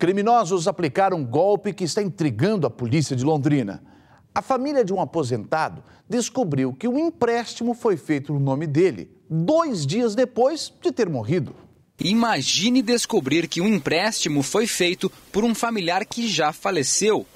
Criminosos aplicaram um golpe que está intrigando a polícia de Londrina. A família de um aposentado descobriu que um empréstimo foi feito no nome dele, dois dias depois de ter morrido. Imagine descobrir que um empréstimo foi feito por um familiar que já faleceu.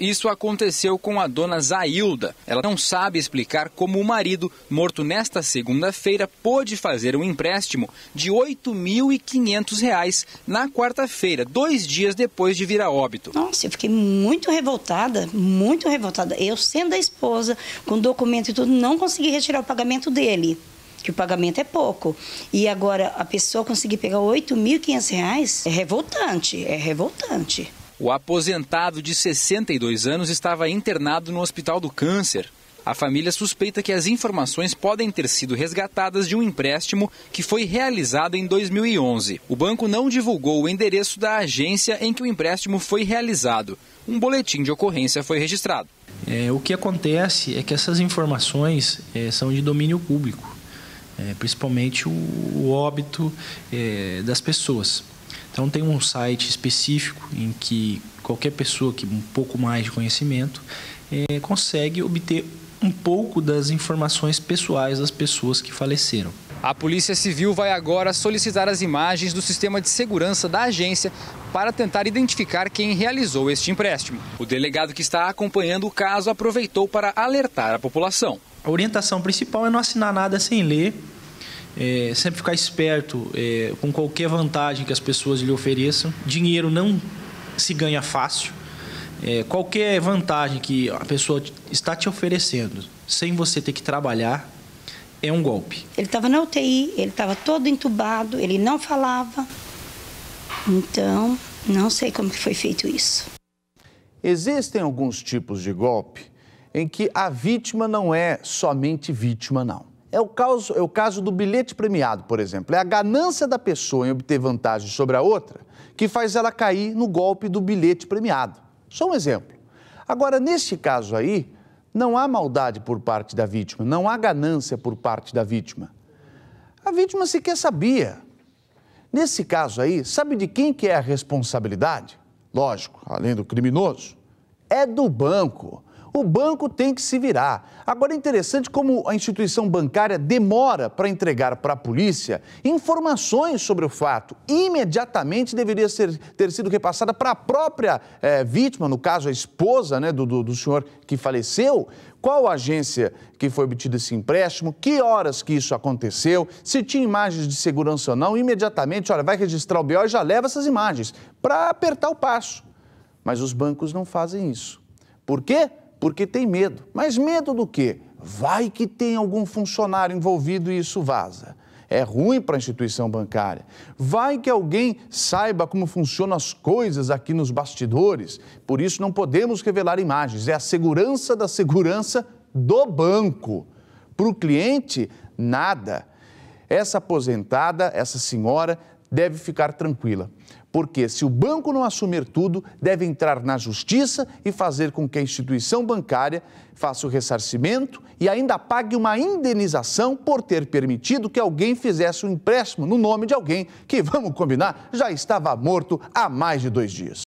Isso aconteceu com a dona Zailda. Ela não sabe explicar como o marido, morto nesta segunda-feira, pôde fazer um empréstimo de R$ 8.500 na quarta-feira, dois dias depois de vir a óbito. Nossa, eu fiquei muito revoltada, muito revoltada. Eu, sendo a esposa, com documento e tudo, não consegui retirar o pagamento dele que o pagamento é pouco. E agora a pessoa conseguir pegar R$ 8.500 é revoltante, é revoltante. O aposentado de 62 anos estava internado no Hospital do Câncer. A família suspeita que as informações podem ter sido resgatadas de um empréstimo que foi realizado em 2011. O banco não divulgou o endereço da agência em que o empréstimo foi realizado. Um boletim de ocorrência foi registrado. É, o que acontece é que essas informações é, são de domínio público, é, principalmente o, o óbito é, das pessoas. Então tem um site específico em que qualquer pessoa que um pouco mais de conhecimento é, consegue obter um pouco das informações pessoais das pessoas que faleceram. A Polícia Civil vai agora solicitar as imagens do sistema de segurança da agência para tentar identificar quem realizou este empréstimo. O delegado que está acompanhando o caso aproveitou para alertar a população. A orientação principal é não assinar nada sem ler é, sempre ficar esperto é, com qualquer vantagem que as pessoas lhe ofereçam. Dinheiro não se ganha fácil. É, qualquer vantagem que a pessoa está te oferecendo, sem você ter que trabalhar, é um golpe. Ele estava na UTI, ele estava todo entubado, ele não falava. Então, não sei como que foi feito isso. Existem alguns tipos de golpe em que a vítima não é somente vítima, não. É o, caso, é o caso do bilhete premiado, por exemplo. É a ganância da pessoa em obter vantagem sobre a outra que faz ela cair no golpe do bilhete premiado. Só um exemplo. Agora, neste caso aí, não há maldade por parte da vítima, não há ganância por parte da vítima. A vítima sequer sabia. Nesse caso aí, sabe de quem que é a responsabilidade? Lógico, além do criminoso, é do banco o banco tem que se virar. Agora é interessante como a instituição bancária demora para entregar para a polícia informações sobre o fato. Imediatamente deveria ser, ter sido repassada para a própria é, vítima, no caso a esposa né, do, do, do senhor que faleceu, qual agência que foi obtido esse empréstimo, que horas que isso aconteceu, se tinha imagens de segurança ou não, imediatamente, olha, vai registrar o BO e já leva essas imagens para apertar o passo. Mas os bancos não fazem isso. Por quê? porque tem medo. Mas medo do quê? Vai que tem algum funcionário envolvido e isso vaza. É ruim para a instituição bancária. Vai que alguém saiba como funcionam as coisas aqui nos bastidores. Por isso não podemos revelar imagens. É a segurança da segurança do banco. Para o cliente, nada. Essa aposentada, essa senhora, deve ficar tranquila, porque se o banco não assumir tudo, deve entrar na justiça e fazer com que a instituição bancária faça o ressarcimento e ainda pague uma indenização por ter permitido que alguém fizesse um empréstimo no nome de alguém que, vamos combinar, já estava morto há mais de dois dias.